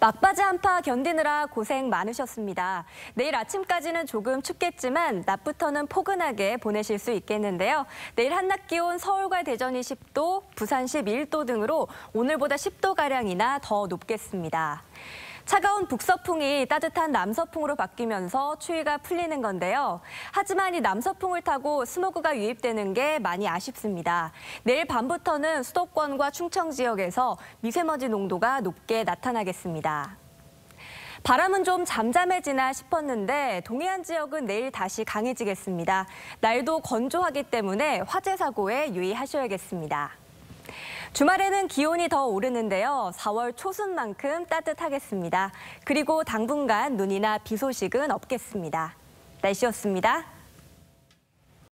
막바지 한파 견디느라 고생 많으셨습니다. 내일 아침까지는 조금 춥겠지만 낮부터는 포근하게 보내실 수 있겠는데요. 내일 한낮 기온 서울과 대전이 10도, 부산 11도 등으로 오늘보다 10도가량이나 더 높겠습니다. 차가운 북서풍이 따뜻한 남서풍으로 바뀌면서 추위가 풀리는 건데요. 하지만 이 남서풍을 타고 스모그가 유입되는 게 많이 아쉽습니다. 내일 밤부터는 수도권과 충청 지역에서 미세먼지 농도가 높게 나타나겠습니다. 바람은 좀 잠잠해지나 싶었는데 동해안 지역은 내일 다시 강해지겠습니다. 날도 건조하기 때문에 화재 사고에 유의하셔야겠습니다. 주말에는 기온이 더 오르는데요. 4월 초순만큼 따뜻하겠습니다. 그리고 당분간 눈이나 비 소식은 없겠습니다. 날씨였습니다.